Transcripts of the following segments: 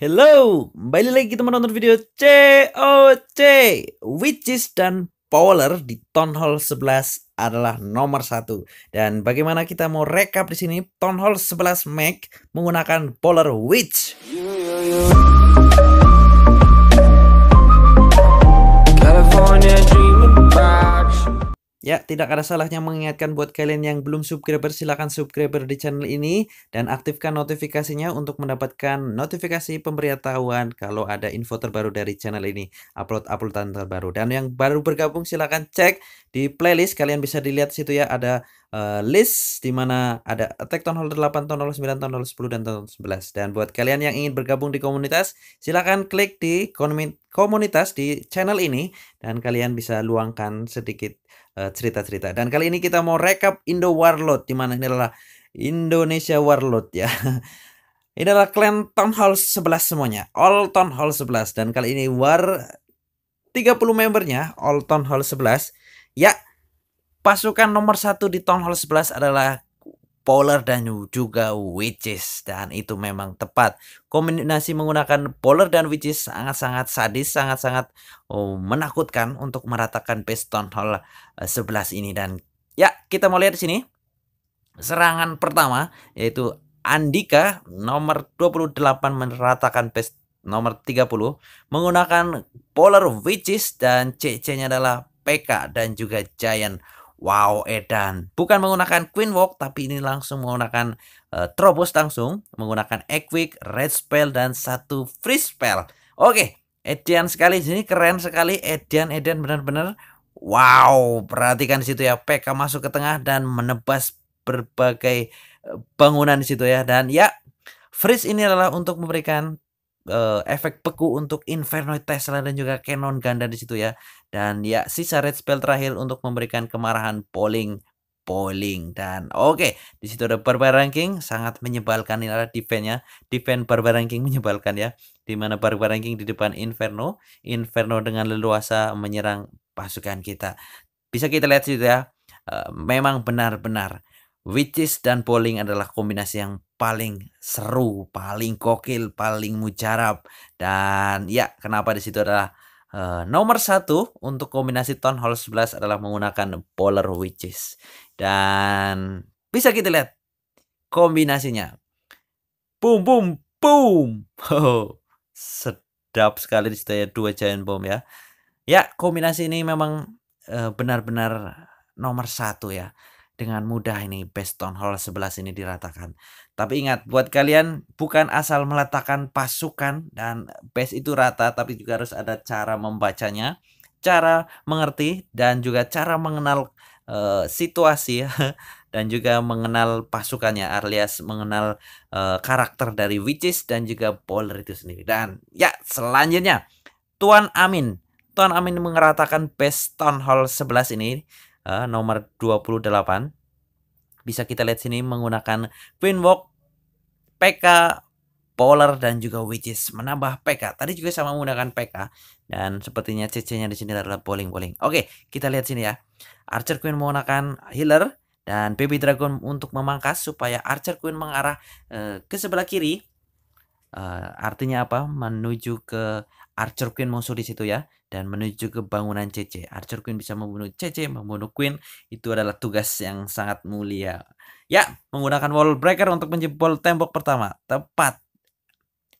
Hello, kembali lagi kita menonton video COC Witches dan Power di Town Hall 11 adalah nomor satu Dan bagaimana kita mau rekap di sini Town Hall 11 Mac menggunakan Power Witch Yeah, yeah, yeah. Ya, tidak ada salahnya mengingatkan buat kalian yang belum subscriber, silahkan subscriber di channel ini dan aktifkan notifikasinya untuk mendapatkan notifikasi pemberitahuan kalau ada info terbaru dari channel ini, upload-uploadan terbaru. Dan yang baru bergabung silahkan cek di playlist, kalian bisa dilihat situ ya ada uh, list di mana ada attack tahun 8, tahun 9, tahun 10, dan tahun 11. Dan buat kalian yang ingin bergabung di komunitas, silahkan klik di komunitas di channel ini dan kalian bisa luangkan sedikit Eh, cerita-cerita. Dan kali ini kita mau rekap Indo Warlord di mana ini adalah Indonesia Warlord ya. Ini adalah clan Town Hall 11 semuanya, all Town Hall 11 dan kali ini war 30 membernya all Town Hall 11. Ya, pasukan nomor satu di Town Hall 11 adalah Polar dan juga Witches dan itu memang tepat. Kombinasi menggunakan Polar dan Witches sangat-sangat sadis, sangat-sangat oh, menakutkan untuk meratakan Piston Hall 11 ini dan ya kita mau lihat di sini. Serangan pertama yaitu Andika nomor 28 meratakan Piston nomor 30 menggunakan Polar Witches dan CC-nya adalah PK dan juga Giant Wow, edan. Bukan menggunakan Queen Walk, tapi ini langsung menggunakan uh, Trobos langsung. Menggunakan Equic, Red Spell, dan satu Free Spell. Oke, Edian sekali. Ini keren sekali. Edian, Edan benar-benar. Wow, perhatikan di situ ya. PK masuk ke tengah dan menebas berbagai eh, bangunan di situ ya. Dan ya, freeze ini adalah untuk memberikan uh, efek peku untuk Inferno Tesla dan juga Canon Ganda di situ ya. Dan ya sisa red spell terakhir untuk memberikan kemarahan polling polling dan oke okay, di situ ada barbar ranking sangat menyebalkan ini ada defense-nya defense barbar ranking menyebalkan ya di mana barbar ranking di depan Inferno Inferno dengan leluasa menyerang pasukan kita bisa kita lihat situ ya eh, memang benar-benar Witches dan polling adalah kombinasi yang paling seru, paling kokil, paling mujarab. Dan ya, kenapa di situ adalah uh, nomor satu untuk kombinasi Town Hall 11 adalah menggunakan Polar witches. Dan bisa kita lihat kombinasinya. Boom, boom, boom. Oh, sedap sekali di situ ya, dua giant bomb ya. Ya, kombinasi ini memang eh, benar-benar uh, benar -benar nomor satu ya dengan mudah ini town hall 11 ini diratakan. Tapi ingat buat kalian bukan asal meletakkan pasukan dan base itu rata tapi juga harus ada cara membacanya, cara mengerti dan juga cara mengenal uh, situasi dan juga mengenal pasukannya alias mengenal uh, karakter dari witches dan juga polar itu sendiri. Dan ya selanjutnya Tuan Amin Tuan Amin mengeratakan base Town Hall 11 ini uh, nomor 28 bisa kita lihat sini menggunakan Queen Walk PK Polar dan juga Witches menambah PK tadi juga sama menggunakan PK dan sepertinya CC-nya di sini adalah bowling bowling oke kita lihat sini ya Archer Queen menggunakan healer dan Baby Dragon untuk memangkas supaya Archer Queen mengarah uh, ke sebelah kiri uh, artinya apa menuju ke Archer Queen musuh di situ ya dan menuju ke bangunan Cece. Archer Queen bisa membunuh Cece, membunuh Queen itu adalah tugas yang sangat mulia. Ya, menggunakan wall breaker untuk menjebol tembok pertama. Tepat.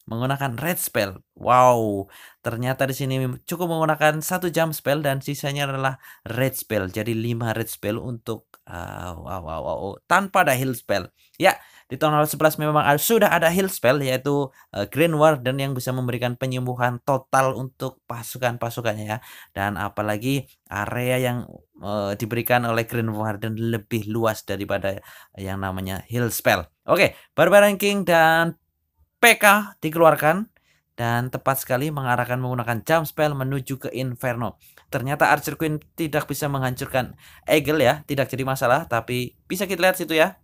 Menggunakan red spell. Wow, ternyata di sini cukup menggunakan satu jam spell dan sisanya adalah red spell. Jadi 5 red spell untuk uh, wow, wow, wow, wow, tanpa ada heal spell. Ya, di tahun 11 memang sudah ada heal spell yaitu uh, Green Warden yang bisa memberikan penyembuhan total untuk pasukan-pasukannya ya. Dan apalagi area yang uh, diberikan oleh Green Warden lebih luas daripada yang namanya heal spell. Oke, okay, Barbarian King dan PK dikeluarkan dan tepat sekali mengarahkan menggunakan jump spell menuju ke Inferno. Ternyata Archer Queen tidak bisa menghancurkan Eagle ya, tidak jadi masalah tapi bisa kita lihat situ ya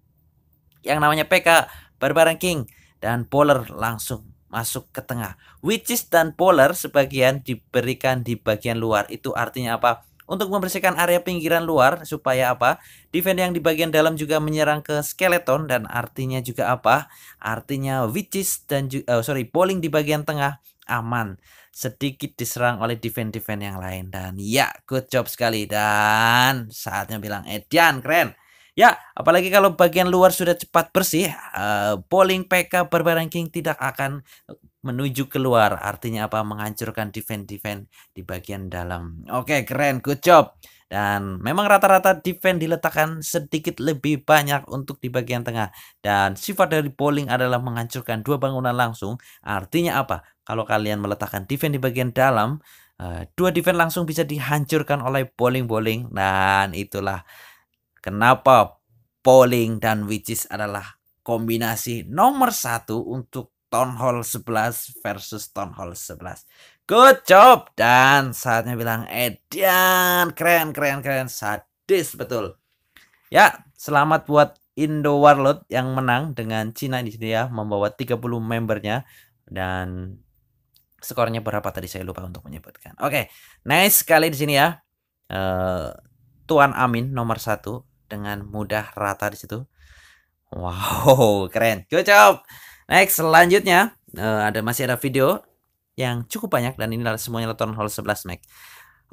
yang namanya PK, Barbaran King dan Polar langsung masuk ke tengah. Witches dan Polar sebagian diberikan di bagian luar. Itu artinya apa? Untuk membersihkan area pinggiran luar supaya apa? Defense yang di bagian dalam juga menyerang ke skeleton dan artinya juga apa? Artinya witches dan uh, sorry, polling di bagian tengah aman sedikit diserang oleh defense-defense yang lain dan ya good job sekali dan saatnya bilang Edian eh, keren Ya, apalagi kalau bagian luar sudah cepat bersih, uh, eh, bowling PK Barbaran King tidak akan menuju keluar. Artinya apa? Menghancurkan defense-defense di bagian dalam. Oke, okay, keren. Good job. Dan memang rata-rata defense diletakkan sedikit lebih banyak untuk di bagian tengah. Dan sifat dari bowling adalah menghancurkan dua bangunan langsung. Artinya apa? Kalau kalian meletakkan defense di bagian dalam, uh, dua defense langsung bisa dihancurkan oleh bowling-bowling. Dan itulah Kenapa polling dan Witches adalah kombinasi nomor satu untuk Town Hall 11 versus Town Hall 11. Good job dan saatnya bilang Edian keren keren keren sadis betul. Ya, selamat buat Indo Warlord yang menang dengan Cina di sini ya membawa 30 membernya dan skornya berapa tadi saya lupa untuk menyebutkan. Oke, okay, nice sekali di sini ya. Uh, Tuan Amin nomor satu dengan mudah rata di situ. Wow, keren. Good job. Next, selanjutnya uh, ada masih ada video yang cukup banyak dan ini adalah semuanya laporan Hall 11 Mac.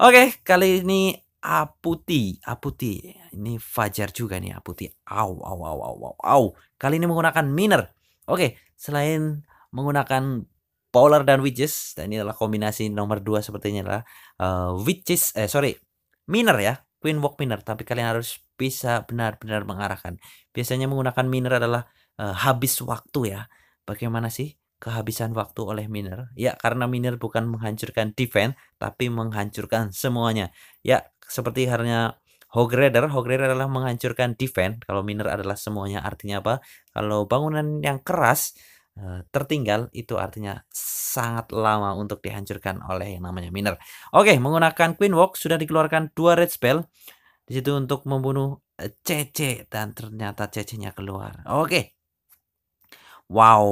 Oke, okay, kali ini Aputi, Aputi. Ini Fajar juga nih Aputi. Au, au, au, au, au, au. Kali ini menggunakan miner. Oke, okay, selain menggunakan Polar dan Witches, dan ini adalah kombinasi nomor dua sepertinya adalah uh, eh, Witches, eh sorry, miner ya. Queen walk miner tapi kalian harus bisa benar-benar mengarahkan. Biasanya menggunakan miner adalah uh, habis waktu ya. Bagaimana sih kehabisan waktu oleh miner. Ya, karena miner bukan menghancurkan defense, tapi menghancurkan semuanya. Ya, seperti halnya Hog Hograder adalah menghancurkan defense. Kalau miner adalah semuanya, artinya apa? Kalau bangunan yang keras, Eh, tertinggal itu artinya sangat lama untuk dihancurkan oleh yang namanya miner. Oke, menggunakan Queen Walk sudah dikeluarkan dua red spell di situ untuk membunuh CC eh, dan ternyata CC-nya keluar. Oke. Wow,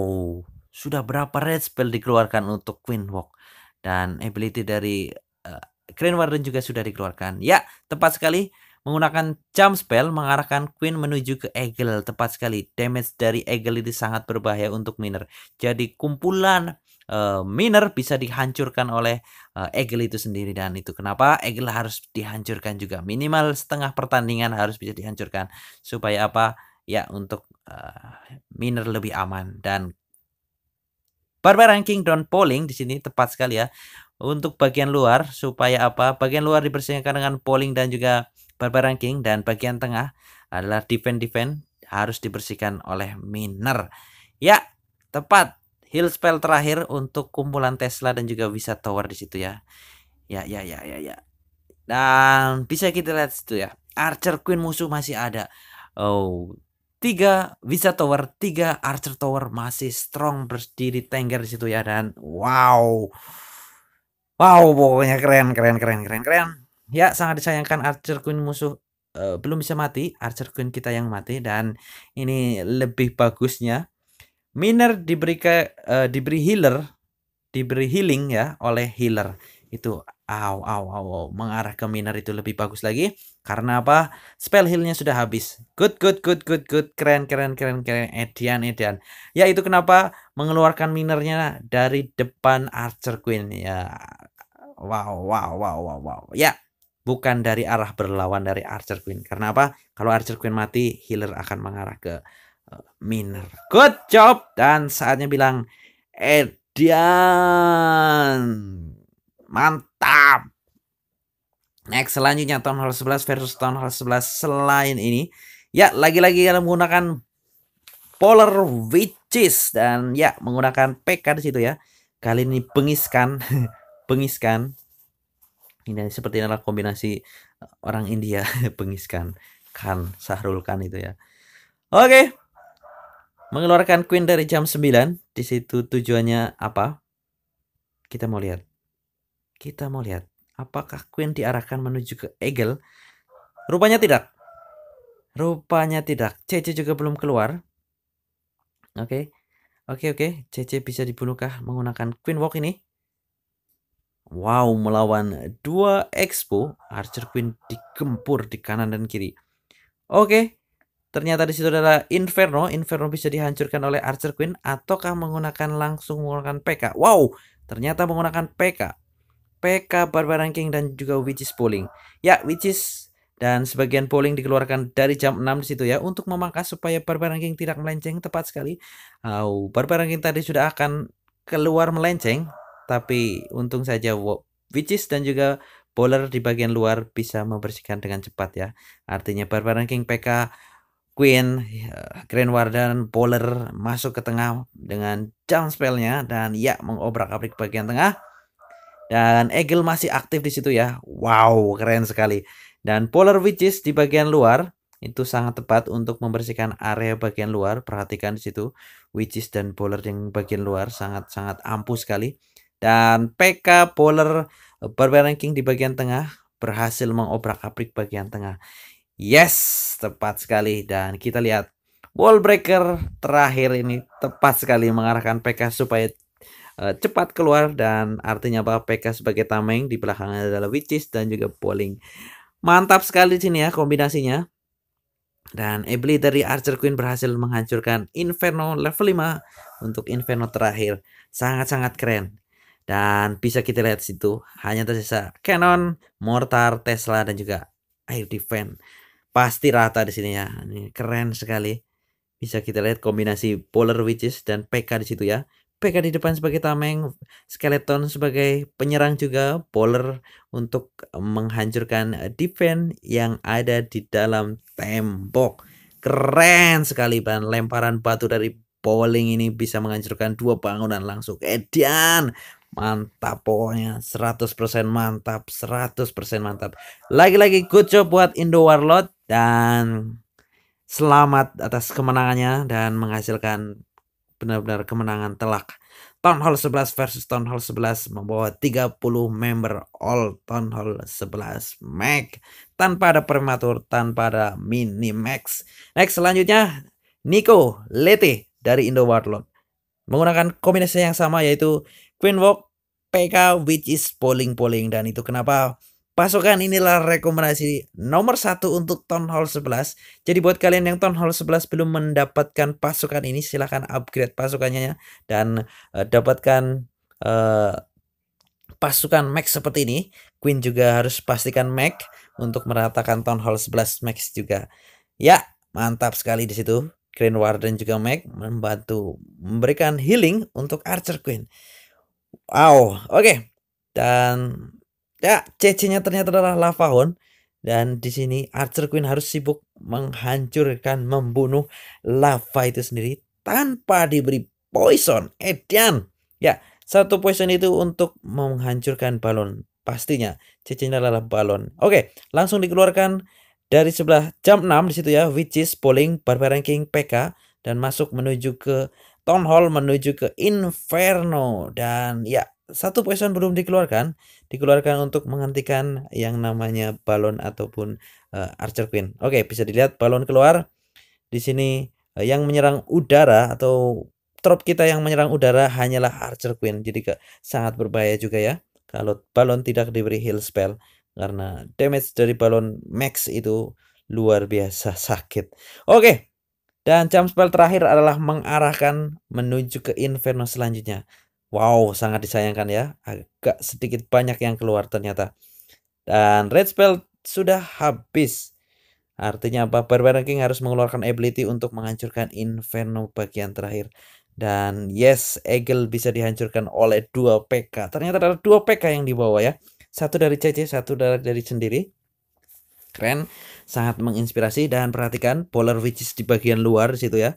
sudah berapa red spell dikeluarkan untuk Queen Walk dan ability dari uh, Green Warden juga sudah dikeluarkan. Ya, tepat sekali. Menggunakan jump spell mengarahkan Queen menuju ke Eagle. Tepat sekali. Damage dari Eagle ini sangat berbahaya untuk miner. Jadi kumpulan uh, miner bisa dihancurkan oleh uh, Eagle itu sendiri. Dan itu kenapa Eagle harus dihancurkan juga. Minimal setengah pertandingan harus bisa dihancurkan. Supaya apa? Ya untuk uh, miner lebih aman. Dan Barbaran King Down Polling di sini tepat sekali ya. Untuk bagian luar supaya apa? Bagian luar dibersihkan dengan polling dan juga barbaran king dan bagian tengah adalah defend defend harus dibersihkan oleh miner. Ya, tepat. heal spell terakhir untuk kumpulan Tesla dan juga bisa Tower di situ ya. Ya, ya, ya, ya, ya. Dan bisa kita lihat situ ya. Archer Queen musuh masih ada. Oh, tiga bisa Tower, tiga Archer Tower masih strong berdiri tengger di situ ya dan wow. Wow, pokoknya keren, keren, keren, keren, keren. Ya, sangat disayangkan Archer Queen musuh eh, belum bisa mati. Archer Queen kita yang mati dan ini lebih bagusnya miner diberi ke eh, diberi healer, diberi healing ya oleh healer. Itu aw aw aw, aw. mengarah ke miner itu lebih bagus lagi karena apa? Spell healnya sudah habis. Good good good good good keren keren keren keren Edian Edian. Ya itu kenapa mengeluarkan minernya dari depan Archer Queen ya wow wow wow wow wow ya bukan dari arah berlawan dari Archer Queen. Karena apa? Kalau Archer Queen mati, healer akan mengarah ke uh, Miner. Good job dan saatnya bilang Edian. Mantap. Next selanjutnya Town Hall 11 versus Town Hall 11 selain ini. Ya, lagi-lagi kalian menggunakan Polar Witches dan ya menggunakan PK di situ ya. Kali ini pengiskan, pengiskan ini seperti inilah kombinasi eh, orang India pengiskan kan Sahrul kan itu ya oke okay. mengeluarkan Queen dari jam 9 di situ tujuannya apa kita mau lihat kita mau lihat apakah Queen diarahkan menuju ke Eagle rupanya tidak rupanya tidak CC juga belum keluar oke okay. oke okay, oke okay. CC bisa dibunuhkah menggunakan Queen Walk ini Wow melawan dua Expo, Archer Queen digempur di kanan dan kiri. Oke, ternyata di situ adalah Inferno. Inferno bisa dihancurkan oleh Archer Queen ataukah menggunakan langsung menggunakan PK. Wow, ternyata menggunakan PK. PK Barbarian King dan juga Witches Polling. Ya, Witches dan sebagian polling dikeluarkan dari jam 6 di situ ya untuk memangkas supaya Barbarian King tidak melenceng tepat sekali. Oh, Barbarian King tadi sudah akan keluar melenceng tapi untung saja Witches dan juga bowler di bagian luar bisa membersihkan dengan cepat ya. Artinya Barbaran King PK Queen, eh, Green Warden, bowler masuk ke tengah dengan jump spellnya dan ya mengobrak-abrik bagian tengah. Dan Eagle masih aktif di situ ya. Wow, keren sekali. Dan Polar Witches di bagian luar itu sangat tepat untuk membersihkan area bagian luar. Perhatikan di situ Witches dan Polar yang bagian luar sangat-sangat ampuh sekali. Dan PK Polar Barber eh, Ranking di bagian tengah berhasil mengobrak-abrik bagian tengah. Yes, tepat sekali. Dan kita lihat wall breaker terakhir ini tepat sekali mengarahkan PK supaya eh, cepat keluar dan artinya apa PK sebagai tameng di belakangnya adalah witches dan juga bowling. Mantap sekali sini ya kombinasinya. Dan Ebli dari Archer Queen berhasil menghancurkan Inferno level 5 untuk Inferno terakhir. Sangat-sangat keren. Dan bisa kita lihat situ hanya tersisa Canon, Mortar, Tesla dan juga Air Defense. Pasti rata di sini ya. Ini keren sekali. Bisa kita lihat kombinasi Polar Witches dan PK di situ ya. PK di depan sebagai tameng, Skeleton sebagai penyerang juga, Polar untuk menghancurkan defense yang ada di dalam tembok. Keren sekali ban lemparan batu dari bowling ini bisa menghancurkan dua bangunan langsung. edian mantap pokoknya 100% mantap 100% mantap lagi-lagi good job buat Indo Warlord dan selamat atas kemenangannya dan menghasilkan benar-benar kemenangan telak Town Hall 11 versus Town Hall 11 membawa 30 member all Town Hall 11 Mac tanpa ada prematur tanpa ada mini max next selanjutnya Nico Lete dari Indo Warlord menggunakan kombinasi yang sama yaitu Pinwalk PK which is polling-polling dan itu kenapa Pasukan inilah rekomendasi nomor satu untuk Town Hall 11. Jadi buat kalian yang Town Hall 11 belum mendapatkan pasukan ini, silahkan upgrade pasukannya ya. dan uh, dapatkan uh, pasukan max seperti ini. Queen juga harus pastikan max untuk meratakan Town Hall 11 max juga. Ya, mantap sekali di situ. Green Warden juga max membantu memberikan healing untuk Archer Queen. Wow, oke. Okay. Dan ya CC-nya ternyata adalah Lava dan di sini Archer Queen harus sibuk menghancurkan membunuh lava itu sendiri tanpa diberi poison. Edian. Ya, satu poison itu untuk menghancurkan balon pastinya. CC-nya adalah balon. Oke, langsung dikeluarkan dari sebelah jam 6 di situ ya, which is bowling barbarian king PK dan masuk menuju ke Hall menuju ke Inferno dan ya satu poison belum dikeluarkan dikeluarkan untuk menghentikan yang namanya balon ataupun uh, Archer Queen. Oke, bisa dilihat balon keluar. Di sini uh, yang menyerang udara atau trop kita yang menyerang udara hanyalah Archer Queen. Jadi ke, sangat berbahaya juga ya kalau balon tidak diberi heal spell karena damage dari balon max itu luar biasa sakit. Oke, okay, dan jam spell terakhir adalah mengarahkan menuju ke inferno selanjutnya. Wow, sangat disayangkan ya. Agak sedikit banyak yang keluar ternyata. Dan red spell sudah habis. Artinya apa? Barbarian King harus mengeluarkan ability untuk menghancurkan inferno bagian terakhir. Dan yes, Eagle bisa dihancurkan oleh dua PK. Ternyata ada dua PK yang dibawa ya. Satu dari CC, satu dari sendiri. Keren, sangat menginspirasi dan perhatikan polar witches di bagian luar situ ya.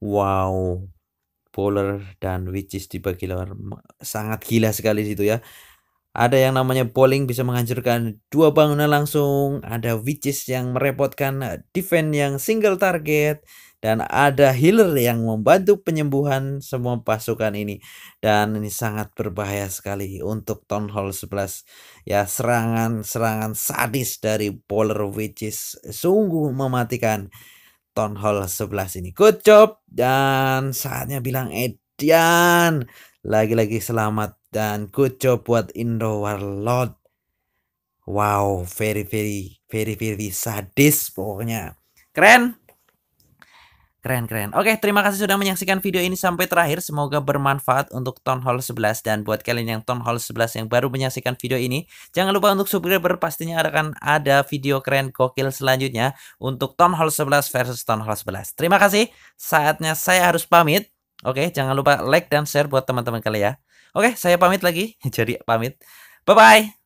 Wow. polar dan witches di bagian luar sangat gila sekali situ ya. Ada yang namanya bowling bisa menghancurkan dua bangunan langsung, ada witches yang merepotkan eh, defend yang single target, dan ada healer yang membantu penyembuhan semua pasukan ini. Dan ini sangat berbahaya sekali untuk Town Hall 11. Ya serangan-serangan sadis dari polar witches sungguh mematikan Town Hall 11 ini. Good job dan saatnya bilang Edian. Lagi-lagi selamat dan good job buat Indo Warlord. Wow, very very very very sadis pokoknya. Keren. Keren keren. Oke, terima kasih sudah menyaksikan video ini sampai terakhir. Semoga bermanfaat untuk Town Hall 11 dan buat kalian yang Town Hall 11 yang baru menyaksikan video ini, jangan lupa untuk subscribe pastinya akan ada video keren gokil selanjutnya untuk Town Hall 11 versus Town Hall 11. Terima kasih. Saatnya saya harus pamit. Oke, jangan lupa like dan share buat teman-teman kalian ya. Oke, saya pamit lagi. Jadi pamit. Bye bye.